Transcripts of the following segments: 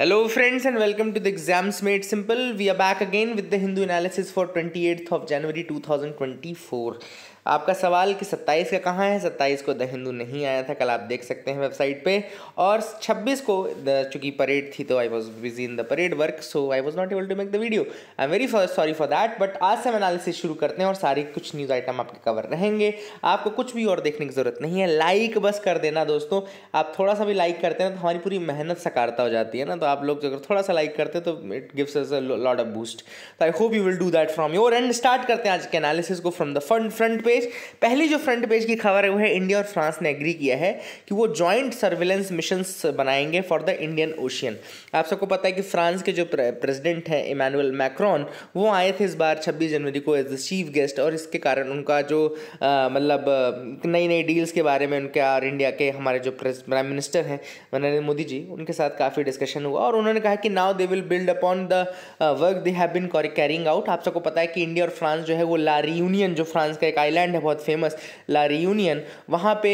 Hello friends and welcome to the Exams Made Simple. We are back again with the Hindu analysis for 28th of January 2024. आपका सवाल कि 27 का कहाँ है 27 को द हिंदू नहीं आया था कल आप देख सकते हैं वेबसाइट पे और 26 को चूँकि परेड थी तो I was busy in the parade work so I was not able to make the video I am very sorry for that but आज से हम एनालिसिस शुरू करते हैं और सारे कुछ न्यूज़ आइटम आपके कवर रहेंगे आपको कुछ भी और देखने की ज़रूरत नहीं है लाइक बस कर देना दोस्तों आप थोड़ा सा भी लाइक करते हैं तो हमारी पूरी मेहनत सकारता हो जाती है ना तो आप लोग अगर थोड़ा सा लाइक करते हैं तो it gives us a lot of boost तो I hope you will do that from your end start करते हैं आज के एनालिसिस को फ्रॉम द फ्रंट फ्रंट पे पेज पहली जो फ्रंट पेज की खबर है वो है इंडिया और फ्रांस ने एग्री किया है कि वो ज्वाइंट सर्विलेंस मिशन बनाएंगे फॉर द इंडियन ओशियन आप सबको पता है कि फ्रांस के जो प्रेसिडेंट हैं इमानुअल मैक्रॉन वो आए थे इस बार छब्बीस जनवरी को एज द चीफ गेस्ट और इसके कारण उनका जो मतलब नई नई डील्स के बारे में उनके और इंडिया के हमारे जो प्राइम मिनिस्टर हैं नरेंद्र मोदी जी उनके साथ काफ़ी डिस्कशन हुआ और उन्होंने कहा कि now they will build upon the work they have been carrying out आप सबको पता है कि इंडिया और फ्रांस जो है वो ला रियूनियन जो फ्रांस का एक आइलैंड लैंड है बहुत फेमस ला रियूनियन वहाँ पे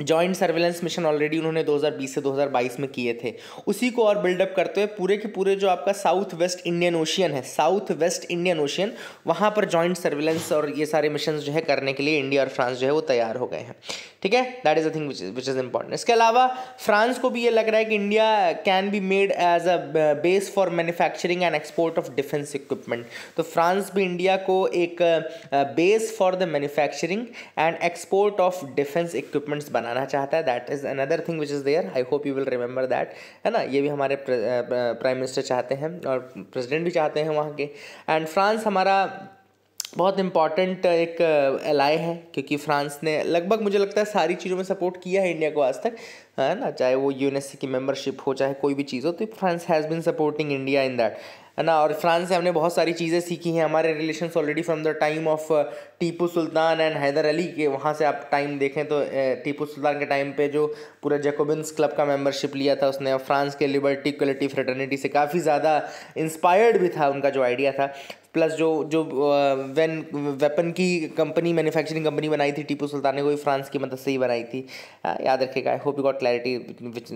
जॉइंट सर्वेलेंस मिशन ऑलरेडी उन्होंने 2020 से 2022 में किए थे उसी को और बिल्डअप करते हुए पूरे के पूरे जो आपका साउथ वेस्ट इंडियन ओशियन है साउथ वेस्ट इंडियन ओशियन वहाँ पर जॉइंट सर्वेलेंस और ये सारे मिशन जो है करने के लिए इंडिया और फ्रांस जो है वो तैयार हो गए हैं ठीक है that is a thing which is which is important इसके अलावा फ्रांस को भी ये लग रहा है कि India can be made as a base for manufacturing and export of defence equipment तो फ्रांस भी इंडिया को एक base for the manufacturing and export of defence equipments बनाना चाहता है that is another thing which is there I hope you will remember that है ना ये भी हमारे प्राइम मिनिस्टर uh, uh, चाहते हैं और प्रेसिडेंट भी चाहते हैं वहाँ के एंड फ्रांस हमारा बहुत इम्पॉर्टेंट uh, एक एलाय uh, है क्योंकि फ्रांस ने लगभग मुझे लगता है सारी चीज़ों में सपोर्ट किया है इंडिया को आज तक है ना चाहे वो यू की मेंबरशिप हो चाहे कोई भी चीज़ हो तो France has been supporting India in that है ना और फ्रांस से हमने बहुत सारी चीज़ें सीखी हैं हमारे relation already from the time of Tipu Sultan and Hyder Ali के वहाँ से आप टाइम देखें तो टीपू सुल्तान के टाइम पे जो पूरा जैकोबिन्स क्लब का मेंबरशिप लिया था उसने फ्रांस के लिबर्टी क्वालिटी फ्रेटर्निटी से काफ़ी ज़्यादा इंस्पायर्ड भी था उनका जो आइडिया था प्लस जो जो वेन वेपन की कंपनी मैन्युफैक्चरिंग कंपनी बनाई थी टीपू सुल्तान ने कोई फ्रांस की मदद से ही बनाई थी याद रखेगा I hope you got clarity which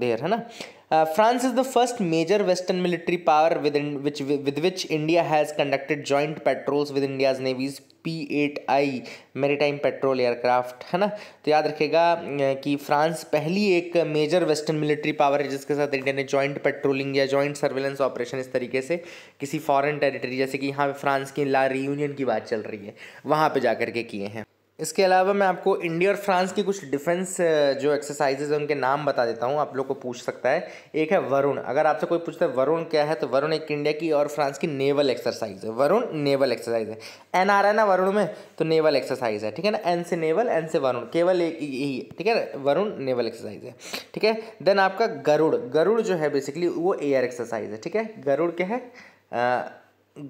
there है ना France is the first major western military power with which with which India has conducted joint patrols with India's navy's P eight I maritime patrol aircraft है ना तो याद रखेगा कि France पहली एक मेजर वेस्टर्न मिलिट्री पावर है जिसके साथ इंडिया ने जॉइंट पेट्रोलिंग या जॉइंट सर्वेलेंस ऑपरेशन इस तरीके से किसी फॉरेन टेरिटरी जैसे कि यहाँ पे फ्रांस की ला रीयूनियन की बात चल रही है वहाँ पे जा के किए हैं इसके अलावा मैं आपको इंडिया और फ्रांस की कुछ डिफेंस जो एक्सरसाइजेज हैं उनके नाम बता देता हूँ आप लोग को पूछ सकता है एक है वरुण अगर आपसे कोई पूछता है वरुण क्या है तो वरुण एक इंडिया की और फ्रांस की नेवल एक्सरसाइज है वरुण नेवल एक्सरसाइज है एन आर है ना वरुण में तो नेवल एक्सरसाइज है ठीक है ना एन से नेवल एन से वरुण केवल एक यही ठीक है वरुण नेवल एक्सरसाइज है ठीक है देन आपका गरुड़ गरुड़ जो है बेसिकली वो एयर एक्सरसाइज है ठीक है गरुड़ क्या है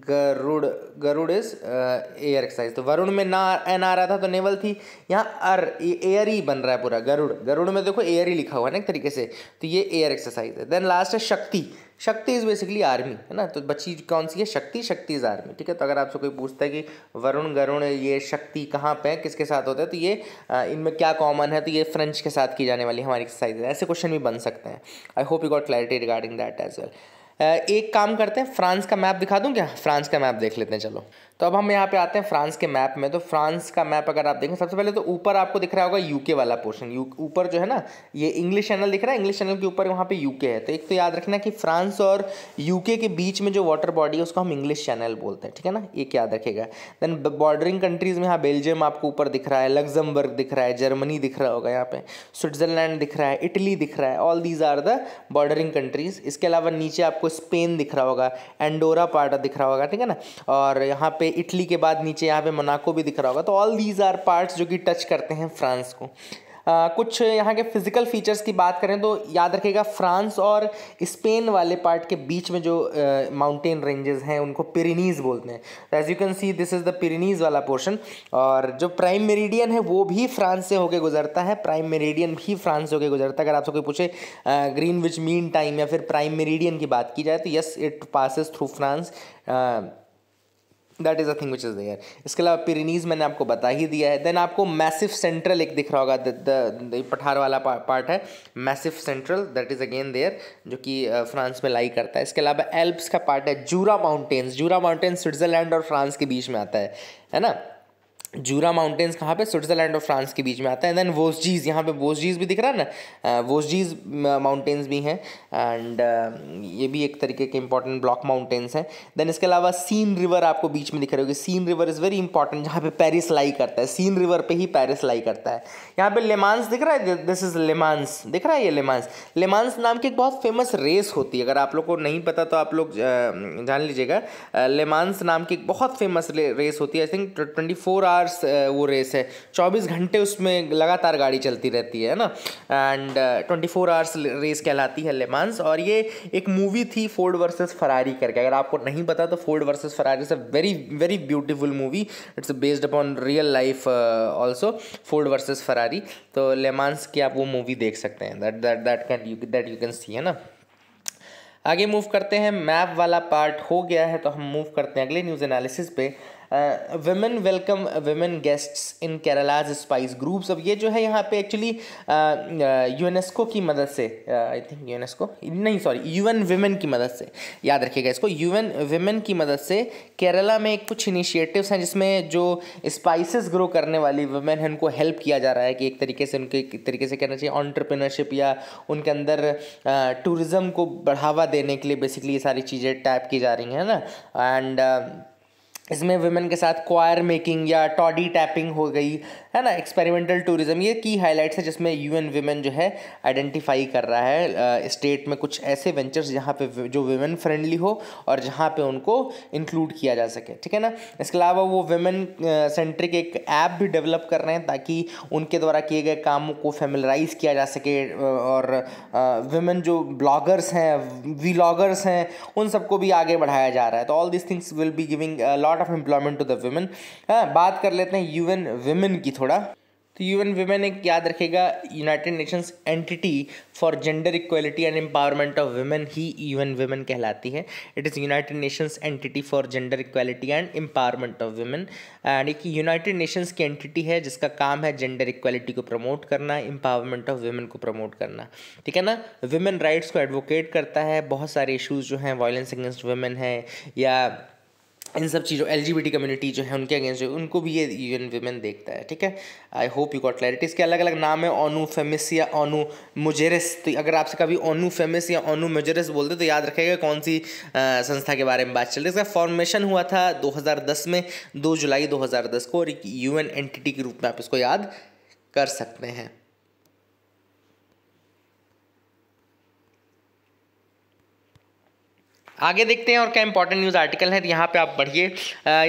Garuda Garuda is air exercise तो वरुण में ना एन आ रहा था तो नेवल थी यहाँ अर एयर ही बन रहा है पूरा गरुड़ गरुड़ में देखो एयर ही लिखा हुआ है ना एक तरीके से तो ये एयर एक्सरसाइज है देन लास्ट है शक्ति शक्ति इज़ बेसिकली आर्मी है ना तो बच्ची कौन सी है शक्ति शक्ति इज़ आर्मी ठीक है तो अगर आपसे कोई पूछता है कि वरुण गरुण ये शक्ति कहाँ पे है किसके साथ होता तो uh, है तो ये इनमें क्या कॉमन है तो ये फ्रेंच के साथ की जाने वाली हमारी एक्सरसाइज है ऐसे क्वेश्चन भी बन सकते हैं I hope you got clarity regarding that as well एक काम करते हैं फ्रांस का मैप दिखा दूं क्या फ्रांस का मैप देख लेते हैं चलो तो अब हम यहाँ पे आते हैं फ्रांस के मैप में तो फ्रांस का मैप अगर आप देखें सबसे पहले तो ऊपर आपको दिख रहा होगा यूके वाला पोर्शन ऊपर जो है ना ये इंग्लिश चैनल दिख रहा है इंग्लिश चैनल के ऊपर वहाँ पे यूके है तो एक तो याद रखना कि फ्रांस और यूके के बीच में जो वाटर बॉडी है उसको हम इंग्लिश चैनल बोलते हैं ठीक है ना एक याद रखेगा देन बॉर्डरिंग कंट्रीज़ में यहाँ बेल्जियम आपको ऊपर दिख रहा है लग्जमबर्ग दिख रहा है जर्मनी दिख रहा होगा यहाँ पे स्विट्जरलैंड दिख रहा है इटली दिख रहा है all these are the bordering countries इसके अलावा नीचे आपको स्पेन दिख रहा होगा एंडोरा पार्ट दिख रहा होगा ठीक है ना और यहाँ पे इटली के बाद नीचे यहाँ पे मोनाको भी दिख रहा होगा तो ऑल दीज आर पार्ट्स जो कि टच करते हैं फ्रांस को आ, कुछ यहाँ के फिज़िकल फीचर्स की बात करें तो याद रखिएगा फ्रांस और स्पेन वाले पार्ट के बीच में जो माउंटेन रेंजेस हैं उनको पिरीनीज बोलते हैं तो as you can see this is the Pyrenees वाला पोर्शन और जो प्राइम मेरिडियन है वो भी फ्रांस से होके गुजरता है प्राइम मेरिडियन भी फ्रांस से होके गुजरता है अगर आपसे कोई पूछे ग्रीन विच मीन टाइम या फिर प्राइम मेरीडियन की बात की जाए तो yes it passes through France that is a thing which is there इसके अलावा पिरीनीज मैंने आपको बता ही दिया है देन आपको मैसिव सेंट्रल एक दिख रहा होगा पठार वाला पा, पार्ट है Massif Central that is again there जो कि फ्रांस में लाई करता है इसके अलावा एल्प्स का पार्ट है Jura mountains Jura mountains Switzerland और फ्रांस के बीच में आता है है ना जूरा माउंटेन्स कहाँ पे स्विट्जरलैंड और फ्रांस के बीच में आता है देन वोसजीज यहाँ पे वोसजीज भी दिख रहा है ना वोसजीज uh, माउंटेन्स uh, भी हैं एंड uh, ये भी एक तरीके के इंपॉर्टेंट ब्लॉक माउंटेन्स हैं देन इसके अलावा सीन रिवर आपको बीच में दिख रहे होगी Seine river is very important जहाँ पे पैरिस लाई करता है सीन रिवर पे ही पैरिस लाई करता है यहाँ पे लेमांस दिख रहा है दिस इज़ लेमांस दिख रहा है ये लेमांस लेमांस नाम की एक बहुत फेमस रेस होती है अगर आप लोग को नहीं पता तो आप लोग जान लीजिएगा लेमांस नाम की एक बहुत फेमस रेस होती है I think twenty four hour hours वो रेस है चौबीस घंटे उसमें लगातार गाड़ी चलती रहती है ना and twenty four hours race कहलाती है लेमांस और ये एक मूवी थी फोर्ड वर्सेस फरारी करके अगर आपको नहीं पता तो Ford versus Ferrari is a very very beautiful movie it's based upon real life also Ford versus Ferrari तो लेमांस की आप वो मूवी देख सकते हैं that that that can you that you can see है ना आगे मूव करते हैं मैप वाला पार्ट हो गया है तो हम मूव करते हैं अगले न्यूज़ एनालिसिस पे women welcome women guests in Kerala's spice groups अब ये जो है यहाँ पे एक्चुअली यूनेस्को की मदद से आई थिंक यूनेस्को नहीं सॉरी यूएन वेमेन की मदद से याद रखिएगा इसको यूएन वेमेन की मदद से केरला में कुछ इनिशिएटिव्स हैं जिसमें जो स्पाइसेस ग्रो करने वाली वुमेन हैं उनको हेल्प किया जा रहा है कि एक तरीके से उनके एक तरीके से कहना चाहिए ऑन्टरप्रिनरशिप या उनके अंदर टूरिज़्म को बढ़ावा देने के लिए बेसिकली ये सारी चीज़ें टैप की जा रही हैं ना एंड इसमें वुमेन के साथ क्वायर मेकिंग या टॉडी टैपिंग हो गई है ना एक्सपेरिमेंटल टूरिज्म ये की हाईलाइट्स है जिसमें यू एन वीमेन जो है आइडेंटिफाई कर रहा है स्टेट में कुछ ऐसे वेंचर्स जहाँ पे जो वुमेन फ्रेंडली हो और जहाँ पे उनको इंक्लूड किया जा सके ठीक है ना इसके अलावा वो वुमेन सेंट्रिक एक ऐप भी डेवलप कर रहे हैं ताकि उनके द्वारा किए गए कामों को फेमिलराइज किया जा सके और वेमेन जो ब्लॉगर्स हैं वीलागर्स हैं उन सबको भी आगे बढ़ाया जा रहा है तो all this things will be giving lot part of employment to the women बात कर लेते हैं यू एन वुमेन की थोड़ा तो यू एन वीमेन एक याद रखेगा united nations entity for gender equality and empowerment of women ही यू एन वीमेन कहलाती है it is united nations entity for gender equality and empowerment of women and एक यूनाइटेड नेशंस की entity है जिसका काम है जेंडर इक्वलिटी को प्रमोट करना एम्पावरमेंट ऑफ वुमेन को प्रमोट करना ठीक है ना वुमेन राइट्स को एडवोकेट करता है बहुत सारे इशूज़ जो हैं वायलेंस अगेंस्ट वुमेन है या इन सब चीज़ों एल कम्युनिटी जो है उनके अगेंस्ट जो उनको भी ये यूएन वीमेन देखता है ठीक है I hope you got clarity इसके अलग अलग नाम है ओनू फेमिस या ओनू मुजेरस तो अगर आपसे कभी ओनू फेमिस या ओनू मुजेरिस बोलते तो याद रखेगा कौन सी आ, संस्था के बारे में बात चल रही है इसका फॉर्मेशन हुआ था 2010 में 2 जुलाई 2010 को और एक यूएन एंटिटी के रूप में आप इसको याद कर सकते हैं आगे देखते हैं और क्या इंपॉर्टेंट न्यूज़ आर्टिकल है यहाँ पे आप पढ़िए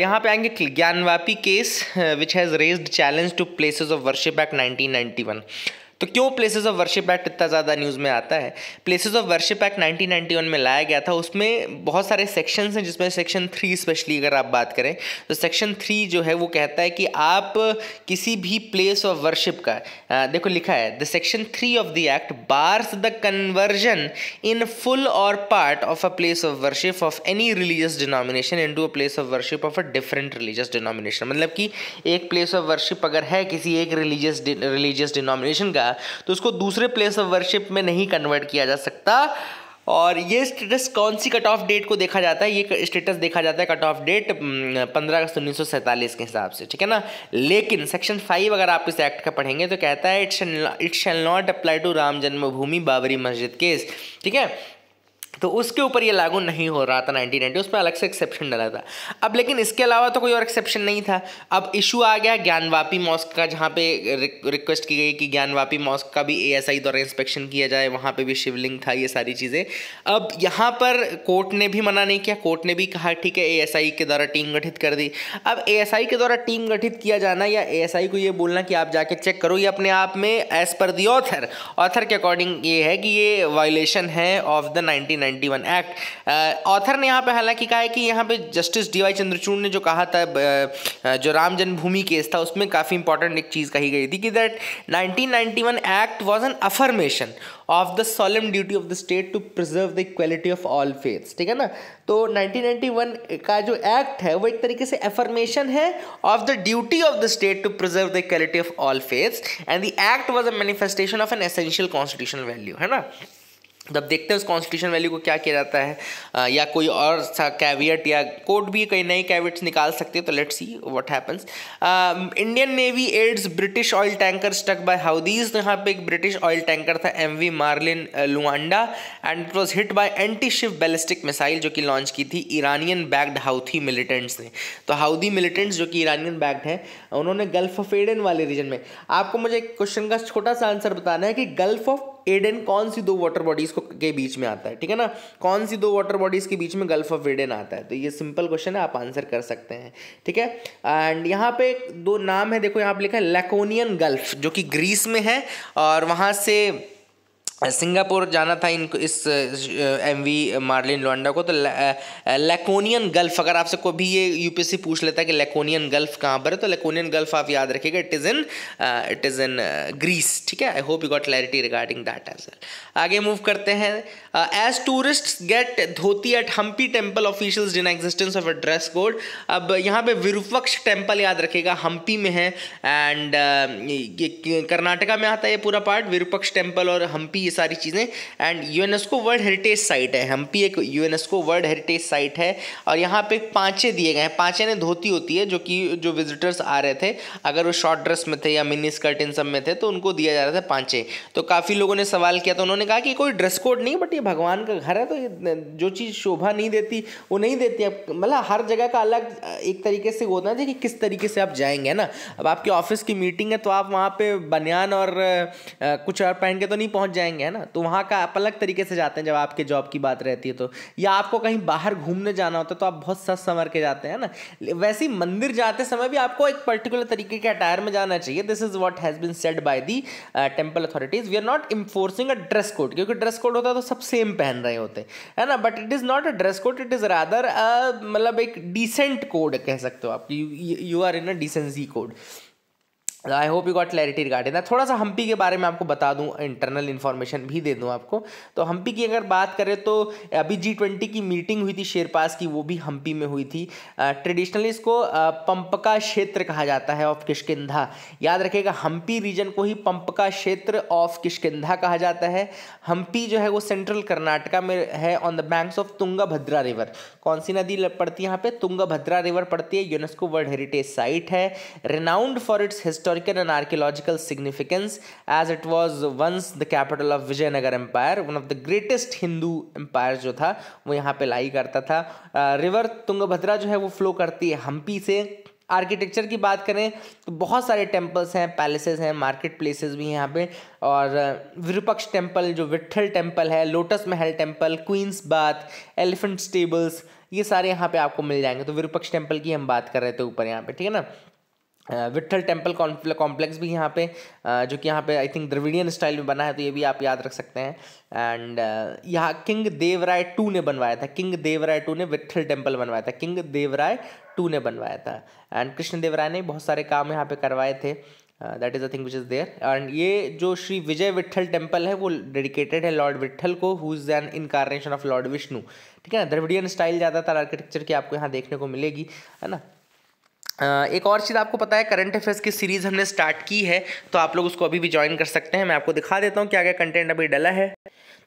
यहाँ पे आएंगे Gyanvapi case which has raised challenge to places of worship act 1991 तो क्यों प्लेसेस ऑफ वर्शिप एक्ट इतना ज़्यादा न्यूज़ में आता है प्लेसेस ऑफ वर्शिप एक्ट 1991 में लाया गया था उसमें बहुत सारे सेक्शंस हैं जिसमें सेक्शन थ्री स्पेशली अगर आप बात करें तो सेक्शन थ्री जो है वो कहता है कि आप किसी भी प्लेस ऑफ वर्शिप का आ, देखो लिखा है the section three of the act bars the conversion in full or part of a place of worship of any religious denomination into a place of worship of a different religious denomination मतलब कि एक place of worship अगर है किसी एक religious religious denomination का है तो उसको दूसरे प्लेस ऑफ वर्शिप में नहीं कन्वर्ट किया जा सकता और ये स्टेटस कौन सी कट ऑफ डेट को देखा जाता है ये स्टेटस देखा जाता है कट ऑफ डेट 15 अगस्त उन्नीस के हिसाब से ठीक है ना लेकिन सेक्शन फाइव अगर आप इस एक्ट का पढ़ेंगे तो कहता है it shall it shall not apply to Ram Janmabhoomi Babri मस्जिद केस ठीक है तो उसके ऊपर ये लागू नहीं हो रहा था नाइनटीन उस उसमें अलग से एक्सेप्शन डाला था अब लेकिन इसके अलावा तो कोई और एक्सेप्शन नहीं था अब इशू आ गया ज्ञानवापी मॉस्क का जहाँ पे रिक्वेस्ट की गई कि ज्ञानवापी मॉस्क का भी एएसआई द्वारा इंस्पेक्शन किया जाए वहाँ पे भी शिवलिंग था ये सारी चीज़ें अब यहाँ पर कोर्ट ने भी मना नहीं किया कोर्ट ने भी कहा ठीक है एएसआई के द्वारा टीम गठित कर दी अब एएसआई के द्वारा टीम गठित किया जाना या एएसआई को ये बोलना कि आप जाके चेक करो ये अपने आप में as per the author author के अकॉर्डिंग ये है कि ये वायलेशन है of the nineteen 1991 act author ने यहाँ पे हालांकि कहा है कि यहाँ पे जस्टिस डी वाई चंद्रचूड़ ने जो कहा था uh, uh, जो राम जन्मभूमि केस था उसमें काफ़ी इंपॉर्टेंट एक चीज़ कही गई थी कि that 1991 act was an affirmation of the solemn duty of the state to preserve the equality of all faiths ठीक है ना तो 1991 का जो एक्ट है वो एक तरीके से एफर्मेशन है of the duty of the state to preserve the equality of all faiths and the act was a manifestation of an essential constitutional value है ना जब तो देखते हैं उस कॉन्स्टिट्यूशन वैल्यू को क्या किया जाता है आ, या कोई और सा कैवियट या कोर्ट भी कई नई कैवियट्स निकाल सकते हैं तो let's see what happens Indian navy aids British oil tanker stuck by Houthis तो यहाँ पे एक ब्रिटिश ऑयल टैंकर था M V Marlin Luanda and it was hit by anti ship ballistic missile जो कि लॉन्च की थी ईरानियन बैग्ड हाउथी मिलिटेंट्स ने तो हाउदी मिलिटेंट्स जो कि ईरानियन बैग्ड हैं उन्होंने गल्फ ऑफ एडन वाले रीजन में आपको मुझे एक क्वेश्चन का छोटा सा आंसर बताना है कि गल्फ ऑफ एडन कौन सी दो वाटर बॉडीज़ को के बीच में आता है ठीक है ना कौन सी दो वाटर बॉडीज़ के बीच में गल्फ ऑफ एडेन आता है तो ये सिंपल क्वेश्चन है आप आंसर कर सकते हैं ठीक है एंड यहाँ पे दो नाम है देखो यहाँ पे लिखा है लेकोनियन गल्फ जो कि ग्रीस में है और वहाँ से सिंगापुर जाना था इनको इस एम वी मार्लिन लोंडा को तो लेकोनियन गल्फ अगर आपसे कोई भी ये यूपीएससी पूछ लेता है कि लेकोनियन गल्फ कहाँ पर है तो लेकोनियन गल्फ आप याद रखिएगा it is in it is in Greece ठीक है I hope you got clarity regarding that as well आगे मूव करते हैं as tourist get dhoti at Hampi temple official deny existence of a dress code अब यहाँ पे विरूपक्ष टेम्पल याद रखेगा हम्पी में है एंड कर्नाटका में आता है ये पूरा पार्ट विरूपक्ष टेम्पल और हम्पी सारी चीज़ें and UNESCO world heritage site है हम्पी एक यूएनएसको वर्ल्ड हेरिटेज साइट है और यहाँ पे पाँचे दिए गए हैं पाँचे ने धोती होती है जो कि जो विजिटर्स आ रहे थे अगर वो शॉर्ट ड्रेस में थे या मिनी स्कर्ट इन सब में थे तो उनको दिया जा रहा था पाँचे तो काफ़ी लोगों ने सवाल किया तो उन्होंने कहा कि कोई ड्रेस कोड नहीं बट ये भगवान का घर है तो जो चीज़ शोभा नहीं देती वो नहीं देती मतलब हर जगह का अलग एक तरीके से होता है कि किस तरीके से आप जाएंगे ना अब आपके ऑफिस की मीटिंग है तो आप वहाँ पे बनियान और कुछ और पहन के तो नहीं पहुँच जाएंगे है ना तो वहाँ का आप अलग तरीके से जाते हैं जब आपके जॉब की बात रहती है तो या आपको कहीं बाहर घूमने जाना होता है तो आप बहुत सच संवर के जाते हैं ना वैसे ही मंदिर जाते समय भी आपको एक पर्टिकुलर तरीके के अटायर में जाना चाहिए this is what has been said by the temple authorities we are not enforcing a dress code क्योंकि ड्रेस कोड होता है तो सब सेम पहन रहे होते है ना but it is not a dress code it is rather मतलब एक डिसेंट कोड कह सकते हो आप you are in a decency code I hope you got clarity regarding that थोड़ा सा हम्पी के बारे में आपको बता दूं इंटरनल इन्फॉर्मेशन भी दे दूं आपको तो हम्पी की अगर बात करें तो अभी जी ट्वेंटी की मीटिंग हुई थी शेरपास की वो भी हम्पी में हुई थी ट्रेडिशनली इसको पंपका क्षेत्र कहा जाता है ऑफ किश्किंधा याद रखिएगा हम्पी रीजन को ही पंपका क्षेत्र ऑफ किशकिधा कहा जाता है हम्पी जो है वो सेंट्रल कर्नाटका में है on the banks of Bhadra river कौन सी नदी पड़ती है यहाँ पे भद्रा रिवर पड़ती है यूनेस्को वर्ल्ड हेरिटेज साइट है renowned for its history historical and archaeological significance as it was once the capital of Vijayanagar Empire, one of the greatest Hindu empires जो था वो यहाँ पे लाई करता था रिवर uh, तुंगभद्रा जो है वो फ्लो करती है हम्पी से आर्किटेक्चर की बात करें तो बहुत सारे टेम्पल्स हैं पैलेसेस हैं मार्केट प्लेसेस भी हैं यहाँ पे और विरूपक्ष uh, टेम्पल जो विट्ठल टेम्पल है lotus Mahal temple queens bath elephant stables ये सारे यहाँ पे आपको मिल जाएंगे तो विरुपक्ष टेम्पल की हम बात कर रहे थे ऊपर यहाँ पे ठीक है ना विट्ठल टेम्पल कॉम्प्लेक्स भी यहाँ पे जो कि यहाँ पे आई थिंक द्रविडियन स्टाइल में बना है तो ये भी आप याद रख सकते हैं एंड यहाँ किंग देवराय टू ने बनवाया था किंग देवराय टू ने विट्ठल टेम्पल बनवाया था किंग देवराय टू ने बनवाया था एंड कृष्ण देवराय ने बहुत सारे काम यहाँ पे करवाए थे that is a thing which is there and ये जो श्री विजय विट्ठल टेम्पल है वो डेडिकेटेड है लॉर्ड विट्ठल को who is an incarnation of lord Vishnu ठीक है ना द्रविडियन स्टाइल ज़्यादातर आर्किटेक्चर की आपको यहाँ देखने को मिलेगी है ना एक और चीज़ आपको पता है करंट अफेयर्स की सीरीज़ हमने स्टार्ट की है तो आप लोग उसको अभी भी ज्वाइन कर सकते हैं मैं आपको दिखा देता हूँ क्या क्या कंटेंट अभी डला है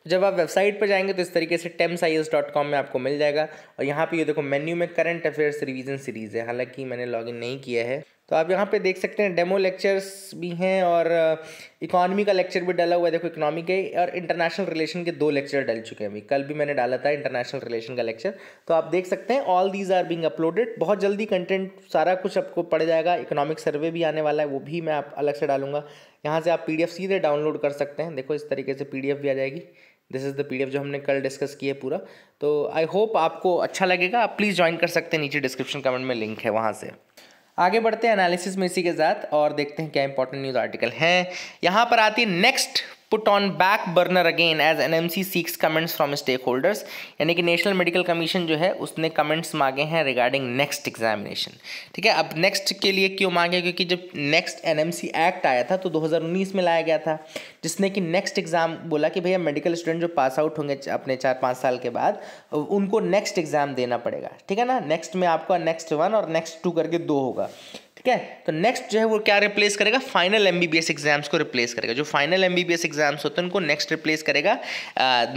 जब आप वेबसाइट पर जाएंगे तो इस तरीके से टेम्स आई एस डॉट कॉम में आपको मिल जाएगा और यहाँ पे ये देखो मेन्यू में करंट अफेयर्स रिवीजन सीरीज़ है हालांकि मैंने लॉगिन नहीं किया है तो आप यहाँ पे देख सकते हैं डेमो लेक्चर्स भी हैं और इकोनॉमी uh, का लेक्चर भी डाला हुआ है देखो इकोनॉमी के और इंटरनेशनल रिलेशन के दो लेक्चर डल चुके हैं अभी कल भी मैंने डाला था इंटरनेशनल रिलेशन का लेक्चर तो आप देख सकते हैं all these are being uploaded बहुत जल्दी कंटेंट सारा कुछ आपको पड़ जाएगा इकोनॉमिक सर्वे भी आने वाला है वो भी मैं आप अलग से डालूंगा यहाँ से आप पी सीधे डाउनलोड कर सकते हैं देखो इस तरीके से पी भी आ जाएगी दिस इज़ द पी जो हमने कल डिस्कस किया पूरा तो आई होप आपको अच्छा लगेगा आप प्लीज़ ज्वाइन कर सकते हैं नीचे डिस्क्रिप्शन कमेंट में लिंक है वहाँ से आगे बढ़ते हैं एनालिसिस में इसी के साथ और देखते हैं क्या इंपॉर्टेंट न्यूज़ आर्टिकल हैं यहाँ पर आती है next put on back burner again as NMC seeks comments from stakeholders यानी कि नेशनल मेडिकल कमीशन जो है उसने कमेंट्स मांगे हैं रिगार्डिंग नेक्स्ट एग्जामिनेशन ठीक है अब नेक्स्ट के लिए क्यों मांगे क्योंकि जब नेक्स्ट एनएमसी एक्ट आया था तो 2019 में लाया गया था जिसने कि नेक्स्ट एग्ज़ाम बोला कि भैया मेडिकल स्टूडेंट जो पास आउट होंगे अपने चार पाँच साल के बाद उनको नेक्स्ट एग्ज़ाम देना पड़ेगा ठीक है ना नेक्स्ट में आपका नेक्स्ट वन और नेक्स्ट टू करके दो होगा ठीक है तो नेक्स्ट जो है वो क्या रिप्लेस करेगा फाइनल एमबीबीएस एग्जाम्स को रिप्लेस करेगा जो फाइनल एमबीबीएस एग्जाम्स होते हैं उनको नेक्स्ट रिप्लेस करेगा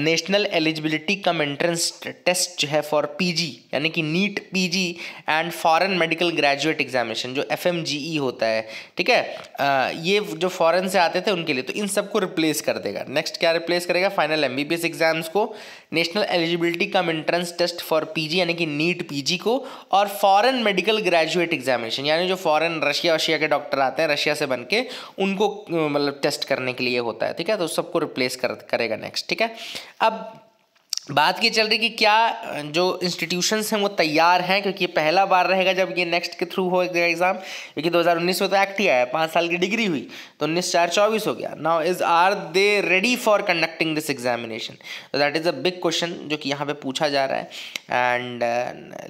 national eligibility cum entrance test जो है फॉर पीजी यानी कि NEET PG and foreign medical graduate examination जो एफएमजीई e होता है ठीक है uh, ये जो फॉरन से आते थे उनके लिए तो इन सबको रिप्लेस कर देगा नेक्स्ट क्या रिप्लेस करेगा फाइनल एम एग्जाम्स को national eligibility cum entrance test for PG यानी कि नीट पीजी को और फॉरेन मेडिकल ग्रेजुएट एग्जामिनेशन यानी जो फॉर फॉरेन रशिया वशिया के डॉक्टर आते हैं रशिया से बन के उनको मतलब टेस्ट करने के लिए होता है ठीक है तो सबको रिप्लेस कर करेगा नेक्स्ट ठीक है अब बात की चल रही कि क्या जो इंस्टीट्यूशंस हैं वो तैयार हैं क्योंकि ये पहला बार रहेगा जब ये नेक्स्ट के थ्रू होगा एग्ज़ाम क्योंकि 2019 में तो एक्ट ही आया पाँच साल की डिग्री हुई तो उन्नीस चार चौबीस हो गया now is are they ready for conducting this examination तो that is a big question जो कि यहाँ पर पूछा जा रहा है and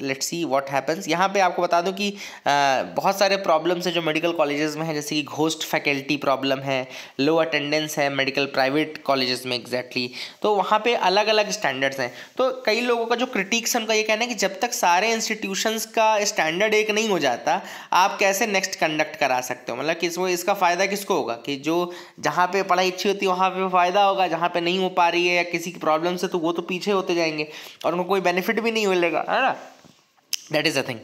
let see what happens यहाँ पर आपको बता दूँ कि uh, बहुत सारे प्रॉब्लम्स हैं जो मेडिकल कॉलेजेस में हैं जैसे कि घोस्ट फैकल्टी प्रॉब्लम है लो अटेंडेंस है मेडिकल प्राइवेट कॉलेजेस में एग्जैक्टली exactly. तो वहाँ पर अलग अलग स्टैंडर्ड स्टैंडर्ड्स हैं तो कई लोगों का जो क्रिटिक्स है उनका ये कहना है कि जब तक सारे इंस्टीट्यूशंस का स्टैंडर्ड एक नहीं हो जाता आप कैसे नेक्स्ट कंडक्ट करा सकते हो मतलब कि इसका फ़ायदा किसको होगा कि जो जहाँ पर पढ़ाई अच्छी होती है वहाँ पर फ़ायदा होगा जहाँ पर नहीं हो पा रही है या किसी की प्रॉब्लम से तो वो तो पीछे होते जाएंगे और उनको कोई बेनिफिट भी नहीं मिलेगा है ना that is a thing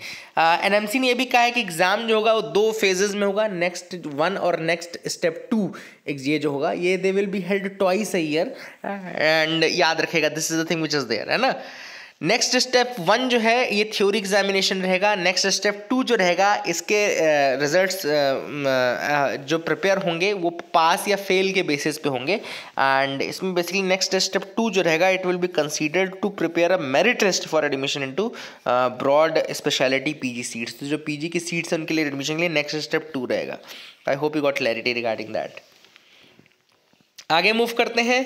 N M C ने यह भी कहा है कि एग्ज़ाम जो होगा वो दो फेजेज में होगा नेक्स्ट वन और नेक्स्ट स्टेप टू ये जो होगा ये they will be held twice a year and याद रखेगा this is the thing which is there है ना नेक्स्ट स्टेप वन जो है ये थ्योरी एग्जामिनेशन रहेगा नेक्स्ट स्टेप टू जो रहेगा इसके रिजल्ट्स जो प्रिपेयर होंगे वो पास या फेल के बेसिस पे होंगे एंड इसमें बेसिकली नेक्स्ट स्टेप टू जो रहेगा it will be considered to prepare a merit list for admission into broad speciality PG seats तो जो पीजी की सीट्स हैं उनके लिए एडमिशन के लिए नेक्स्ट स्टेप टू रहेगा I hope you got clarity regarding that आगे मूव करते हैं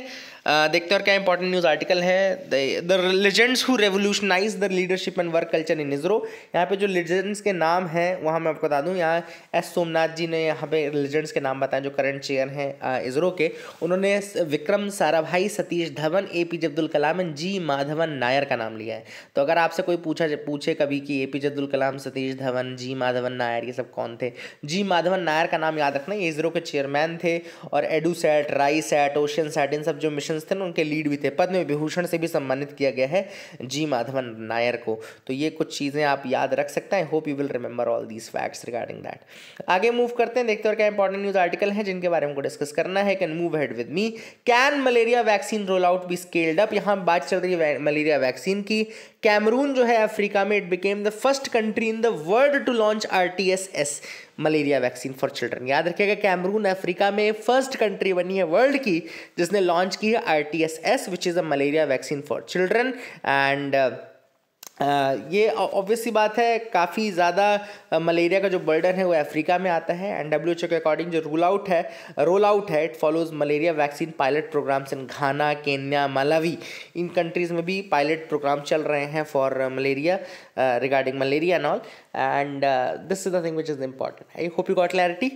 देखते हैं और क्या इंपॉर्टेंट न्यूज़ आर्टिकल है the legends who revolutionise the leadership and work culture in ISRO यहाँ पे जो लेजेंड्स के नाम हैं वहाँ मैं आपको बता दूँ यहाँ एस सोमनाथ जी ने यहाँ पे लेजेंड्स के नाम बताए जो करंट चेयर हैं इसरो के उन्होंने Vikram Sarabhai Satish Dhawan A P J Abdul Kalam and G Madhavan Nair का नाम लिया है तो अगर आपसे कोई पूछा पूछे कभी कि A P J Abdul Kalam Satish Dhawan G Madhavan Nair ये सब कौन थे जी माधवन नायर का नाम याद रखना ये इसरो के चेयरमैन थे और Edusat Risat Oceansat इन सब जो मिशन संस्थान उनके लीड भी थे पद्म विभूषण से भी सम्मानित किया गया है जी माधवन नायर को तो ये कुछ चीज़ें आप याद रख सकते हैं hope you will remember all these facts regarding that आगे मूव करते हैं देखते हैं क्या इंपॉर्टेंट न्यूज़ आर्टिकल है जिनके बारे में हमको डिस्कस करना है can move head with me can malaria vaccine roll out be scaled up यहाँ बात चल रही है मलेरिया वैक्सीन की कैमरून जो है अफ्रीका में it became the first country in the world to launch R T S S malaria vaccine for children याद रखिएगा कैमरून अफ्रीका में फर्स्ट कंट्री बनी है वर्ल्ड की जिसने लॉन्च की है R T S S which is a malaria vaccine for children and ये ऑब्वियस सी बात है काफ़ी ज़्यादा मलेरिया का जो बर्डन है वो अफ्रीका में आता है एंड डब्ल्यू के अकॉर्डिंग जो रूल आउट है रोल आउट है it follows malaria vaccine pilot programs in Ghana Kenya Malawi in countries में भी पायलट प्रोग्राम चल रहे हैं for malaria regarding malaria and all and this is the thing which is important I hope you got clarity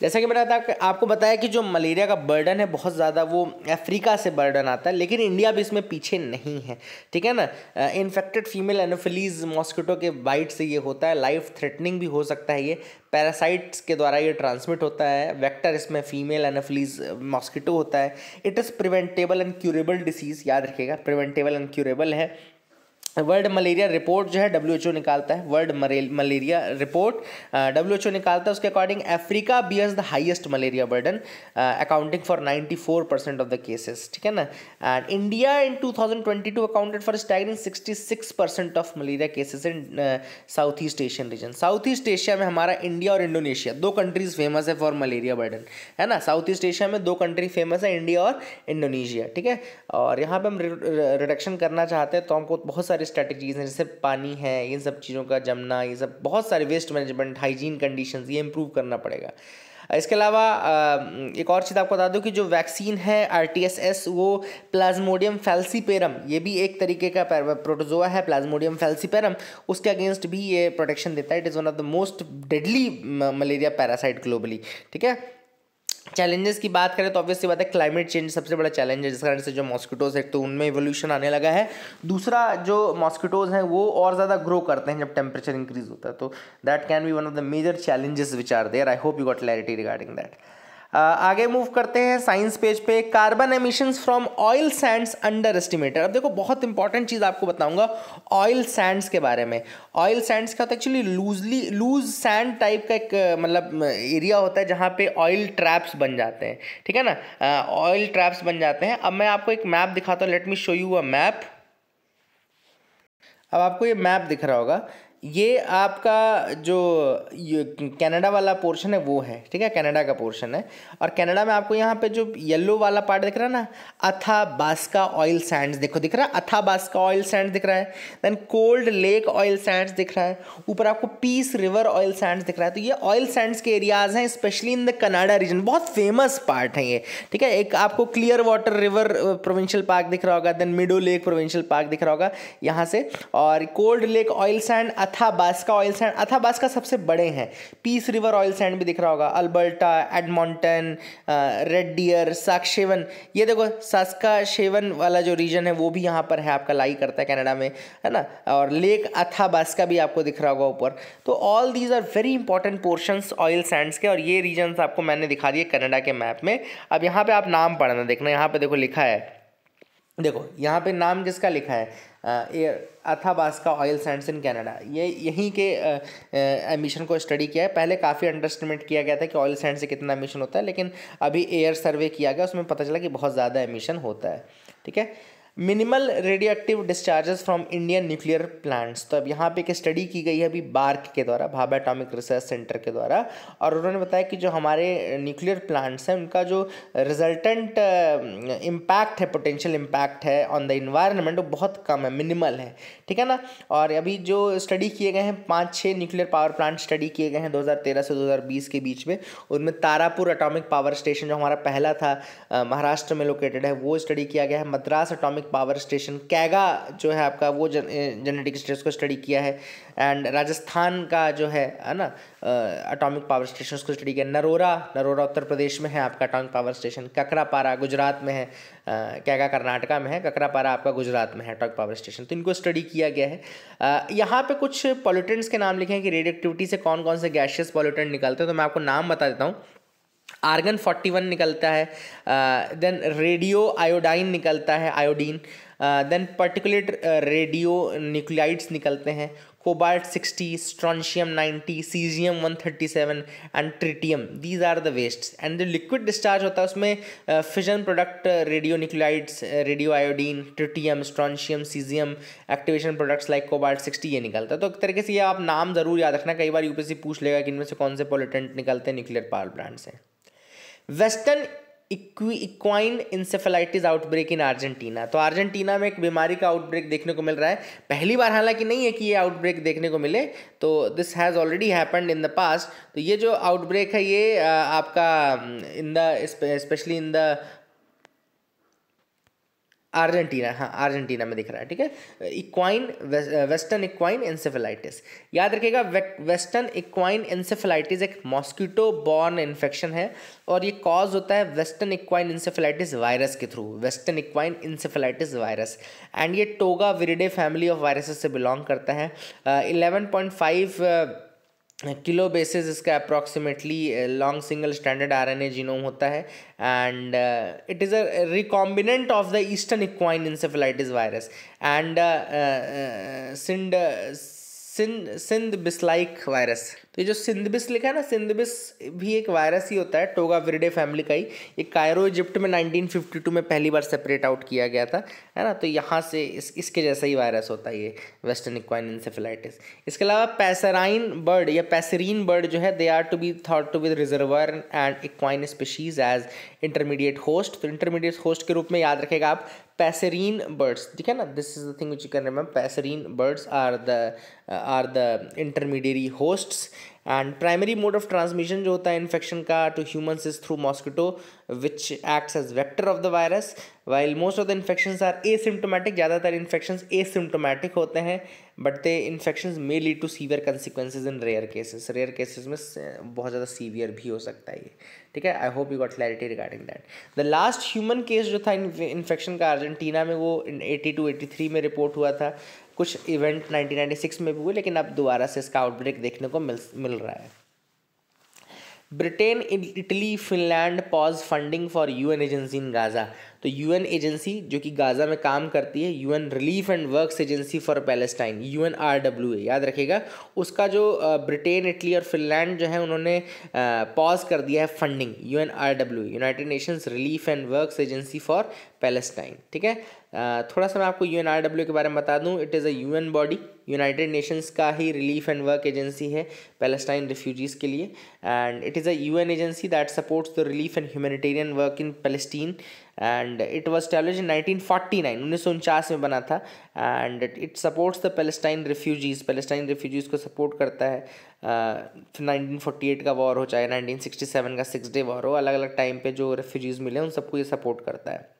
जैसा कि मैंने बता, आपको बताया कि जो मलेरिया का बर्डन है बहुत ज़्यादा वो अफ्रीका से बर्डन आता है लेकिन इंडिया भी इसमें पीछे नहीं है ठीक है ना इन्फेक्टेड फीमेल एनोफिलीज मॉस्किटो के बाइट से ये होता है लाइफ थ्रेटनिंग भी हो सकता है ये पैरासाइट्स के द्वारा ये ट्रांसमिट होता है वेक्टर इसमें फीमेल एनोफिलीज मॉस्किटो होता है it is preventable and curable disease याद रखिएगा प्रिवेंटेबल एंड क्यूरेबल है वर्ल्ड मलेरिया रिपोर्ट जो है डब्ल्यू निकालता है वर्ल्ड मलेरिया रिपोर्ट डब्ल्यू निकालता है उसके according Africa be as the highest malaria burden accounting for 94 percent of the cases ठीक है ना and India in 2022 accounted for sixty 66 percent of malaria cases in south east Asian region south east Asia में हमारा India और Indonesia दो countries famous है for malaria burden है ना साउथ ईस्ट एशिया में दो कंट्री फेमस है इंडिया और इंडोनेशिया ठीक है और यहाँ पर हम रिडक्शन करना चाहते हैं तो हमको बहुत सारी सारे स्ट्रैटेजीज़ हैं जैसे पानी है इन सब चीज़ों का जमना ये सब बहुत सारे वेस्ट मैनेजमेंट हाइजीन कंडीशन ये इम्प्रूव करना पड़ेगा इसके अलावा एक और चीज़ आपको बता दूँ कि जो वैक्सीन है आर वो प्लाज्मोडियम फेल्सीपेरम ये भी एक तरीके का प्रोटोजोआ है प्लाज्मोडियम फेल्सीपेरम उसके अगेंस्ट भी ये प्रोटेक्शन देता है it is one of the most deadly malaria parasite globally ठीक है चैलेंजेस की बात करें तो ऑब्वियसली बात है क्लाइमेट चेंज सबसे बड़ा चैलेंज है जिस कारण से जो मॉस्किटोज़ है तो उनमें इवोल्यूशन आने लगा है दूसरा जो मॉस्किटोज़ हैं वो और ज़्यादा ग्रो करते हैं जब टेम्परेचर इंक्रीज होता है तो that can be one of the major challenges which are there I hope you got clarity regarding that आगे मूव करते हैं साइंस पेज पे carbon emissions from oil sands underestimated अब देखो बहुत इंपॉर्टेंट चीज़ आपको बताऊंगा ऑयल सैंड्स के बारे में ऑयल सैंड्स क्या होता है actually loosely loose sand type का एक मतलब एरिया होता है जहाँ पे ऑयल ट्रैप्स बन जाते हैं ठीक है ना ऑयल ट्रैप्स बन जाते हैं अब मैं आपको एक मैप दिखाता हूँ let me show you a map अब आपको ये मैप दिख रहा होगा ये आपका जो कनाडा वाला पोर्शन है वो है ठीक है कनाडा का पोर्शन है और कनाडा में आपको यहाँ पे जो येलो वाला पार्ट दिख रहा है ना अथा बास्का ऑयल सैंड्स देखो दिख रहा है अथा बास्का ऑयल सैंड्स दिख रहा है then cold lake oil sands दिख रहा है ऊपर आपको पीस रिवर ऑयल सैंड्स दिख रहा है तो ये ऑयल सैंड्स के एरियाज हैं specially in the Canada region बहुत फेमस पार्ट है ये ठीक है एक आपको Clearwater River Provincial Park दिख रहा होगा then Meadow Lake Provincial Park दिख रहा होगा यहाँ से और Cold lake oil sand Athabasca oil sand Athabasca सबसे बड़े हैं पीस रिवर ऑयल सैंड भी दिख रहा होगा Alberta Edmonton Red Deer Saskatchewan ये देखो सास्का शेवन वाला जो रीजन है वो भी यहाँ पर है आपका लाई करता है कनाडा में है ना और लेक अथाबास्का भी आपको दिख रहा होगा ऊपर तो all these are very important portions oil sands के और ये रीजन्स आपको मैंने दिखा दिए कनाडा के मैप में अब यहाँ पर आप नाम पढ़ना देखना यहाँ पर देखो लिखा है देखो यहाँ पे नाम किसका लिखा है अथाबास का ऑयल सैंड्स इन कनाडा ये यहीं के एमिशन को स्टडी किया है पहले काफ़ी अंडरस्टिमेट किया गया था कि ऑयल सैंड से कितना एमिशन होता है लेकिन अभी एयर सर्वे किया गया उसमें पता चला कि बहुत ज़्यादा एमिशन होता है ठीक है minimal radioactive discharges from Indian nuclear plants तो अब यहाँ पे एक स्टडी की गई है अभी बार्क के द्वारा भाभा एटॉमिक रिसर्च सेंटर के द्वारा और उन्होंने बताया कि जो हमारे न्यूक्लियर प्लांट्स हैं उनका जो रिजल्टेंट इम्पैक्ट है पोटेंशियल इम्पैक्ट है ऑन द इन्वायरमेंट वो बहुत कम है मिनिमल है ठीक है ना और अभी जो स्टडी किए गए हैं पाँच छः न्यूक्लियर पावर प्लांट स्टडी किए गए हैं दो से दो के बीच में उनमें तारापुर अटोमिक पावर स्टेशन जो हमारा पहला था महाराष्ट्र में लोकेटेड है वो स्टडी किया गया है मद्रास अटोमिक परमाणुिक पावर स्टेशन कैगा जो है आपका वो जन, जेनेटिक स्ट्रेस को स्टडी किया है एंड राजस्थान का जो है है ना अटोमिक पावर स्टेशन उसको स्टडी किया नरोरा नरोरा उत्तर प्रदेश में है आपका atomic power station Kakrapar Gujarat में है कैगा कर्नाटका में है ककरापारा आपका गुजरात में है अटोमिक पावर स्टेशन तो इनको स्टडी किया गया है यहाँ पे कुछ पॉल्यूटेंट्स के नाम लिखे हैं कि रेडियो एक्टिविटी से कौन कौन से गैशियस पॉल्यूटेंट निकलते हैं तो मैं आपको नाम बता देता हूँ आर्गन 41 निकलता है देन रेडियो आयोडाइन निकलता है iodine then particulate radio nuclides निकलते हैं cobalt 60 strontium 90 caesium 137 and tritium these are the waste and जो लिक्विड डिस्चार्ज होता है उसमें fission product radio nuclides radio iodine tritium strontium caesium activation products like cobalt 60 ये निकलता है तो एक तरीके से ये आप नाम ज़रूर याद रखना कई बार यूपीएससी पूछ लेगा कि इनमें से कौन से पोलिटेंट निकलते हैं न्यूक्लियर पावर प्लांट से western equine encephalitis outbreak in Argentina तो अर्जेंटीना में एक बीमारी का आउटब्रेक देखने को मिल रहा है पहली बार हालांकि नहीं है कि ये आउटब्रेक देखने को मिले तो this has already happened in the past तो ये जो आउटब्रेक है ये आपका in the specially in the Argentina हाँ अर्जेंटीना में दिख रहा है ठीक है इक्वाइन वेस्टर्न इक्वाइन इंसेफेलाइटिस याद रखिएगा वेस्टर्न इक्वाइन इंसेफेलाइटिस एक मॉस्किटो बॉर्न इन्फेक्शन है और ये कॉज होता है वेस्टर्न इक्वाइन इंसेफेलाइटिस वायरस के through western equine encephalitis virus and ये Toga viridae family of viruses से बिलोंग करता है eleven point five kilo bases इसका approximately long single standard a genome होता है and it is a recombinant of the eastern equine encephalitis virus and Sind Sind bis like virus तो ये जो सिंधबिस लिखा है ना सिंधबिस भी एक वायरस ही होता है टोगा विरडे फैमिली का ही ये कायरो इजिप्ट में 1952 में पहली बार सेपरेट आउट किया गया था है ना तो यहाँ से इस इसके जैसा ही वायरस होता है ये वेस्टर्न इक्वाइन इंसेफेलाइटिस इसके अलावा पैसराइन बर्ड या पैसरीन बर्ड जो है they are to be thought to be reservoir and equine species as intermediate host तो इंटरमीडिएट होस्ट के रूप में याद रखेगा आप पैसरीन बर्ड्स ठीक है ना this is the thing which you can remember passerine birds are the are the intermediate hosts and primary mode of transmission जो होता है इन्फेक्शन का to human is through mosquito which acts as vector of the virus while most of the infection are asymptomatic ज़्यादातर infection asymptomatic होते हैं but they infection may lead to severe consequences in rare cases rare cases में बहुत ज़्यादा severe भी हो सकता है ये ठीक है I hope you got clarity regarding that the last human case जो था इन्फेक्शन का अर्जेंटीना में वो एटी टू एटी थ्री में रिपोर्ट हुआ था कुछ इवेंट 1996 में भी हुए लेकिन अब दोबारा से इसका आउटब्रेक देखने को मिल मिल रहा है Britain Italy Finland pause funding for UN agency in Gaza तो यूएन एजेंसी जो कि गाज़ा में काम करती है UN relief and works agency for Palestine U N R W A याद रखेगा उसका जो ब्रिटेन इटली और फिनलैंड जो है उन्होंने पॉज कर दिया है funding U N R W United Nations relief and works agency for Palestine ठीक है थोड़ा सा मैं आपको यू एन आर डब्ल्यू के बारे में बता दूँ it is a U N body United Nations का ही रिलीफ एंड वर्क एजेंसी है पैलेस्टाइन रिफ्यूजीज़ के लिए and it is a U N agency that supports the relief and humanitarian work in Palestine and it was stablish in nineteen forty nine उन्नीस सौ उनचास में बना था and it supports the Palestine refugees Palestine refugees को support करता है nineteen forty eight का वॉर हो चाहे नाइनटीन सिक्सटी सेवन का सिक्स डे वॉर हो अलग अलग टाइम पे जो रेफ्यूजीज़ मिले उन सबको ये सपोर्ट करता है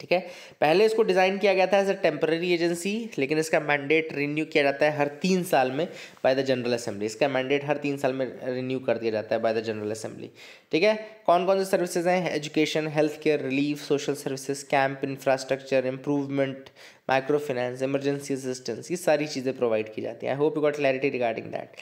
ठीक है पहले इसको डिज़ाइन किया गया था एज अ टेम्प्रेरी एजेंसी लेकिन इसका मैंडेट रिन्यू किया जाता है हर तीन साल में बाय द जनरल असेंबली इसका मैंडेट हर तीन साल में रिन्यू कर दिया जाता है बाय द जनरल असेंबली ठीक है कौन कौन से सर्विसेज हैं education health care relief social services camp infrastructure improvement micro finance emergency assistance ये सारी चीज़ें प्रोवाइड की जाती हैं I hope you got clarity regarding that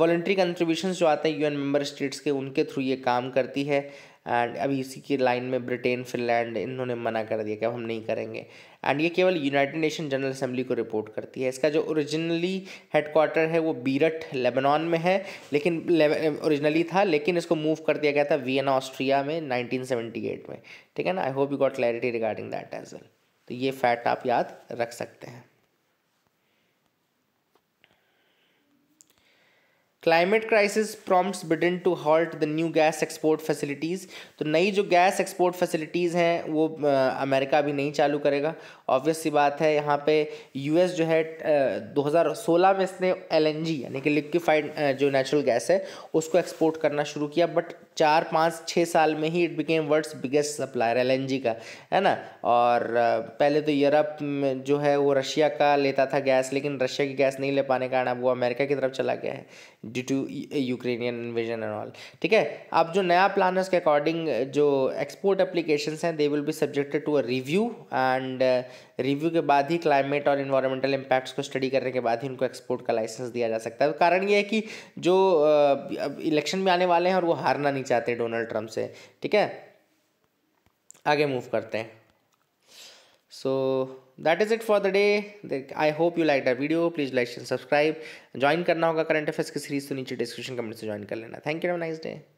voluntary contribution जो आते हैं एन मेंबर स्टेट्स के उनके थ्रू ये काम करती है एंड अभी इसी की लाइन में ब्रिटेन फिनलैंड इन्होंने मना कर दिया कि अब हम नहीं करेंगे एंड ये केवल यूनाइटेड नेशन जनरल असम्बली को रिपोर्ट करती है इसका जो ओरिजिनली क्वार्टर है वो बीरट लेबनान में है लेकिन ओरिजिनली था लेकिन इसको मूव कर दिया गया था वियना ऑस्ट्रिया में 1978 में ठीक है ना I hope you got clarity regarding that as well तो ये फैक्ट आप याद रख सकते हैं climate crisis prompts Britain to halt the new gas export facilities तो नई जो गैस एक्सपोर्ट फैसिलिटीज़ हैं वो अमेरिका भी नहीं चालू करेगा ऑब्वियस सी बात है यहाँ पे यूएस जो है 2016 में इसने एलएनजी यानी कि लिक्विफाइड जो नेचुरल गैस है उसको एक्सपोर्ट करना शुरू किया बट चार पाँच छः साल में ही it became world's biggest supplier L का है ना और पहले तो यूरोप जो है वो रशिया का लेता था गैस लेकिन रशिया की गैस नहीं ले पाने कारण अब वो अमेरिका की तरफ चला गया है due to Ukrainian invasion and all ठीक है अब जो नया प्लान है उसके अकॉर्डिंग जो एक्सपोर्ट एप्लीकेशन हैं they will be subjected to a review and review के बाद ही क्लाइमेट और इन्वायरमेंटल इम्पैक्ट्स को स्टडी करने के बाद ही उनको एक्सपोर्ट का लाइसेंस दिया जा सकता है तो कारण ये है कि जो इलेक्शन में आने वाले हैं और वो हारना नहीं चाहते डोनाल्ड ट्रंप से ठीक है आगे मूव करते हैं so that is it for the day I hope you like the video please like and subscribe join करना होगा करंट अफेयर्स की सीरीज़ तो नीचे डिस्क्रिप्शन कमेंट से ज्वाइन कर लेना थैंक यू नाइस डे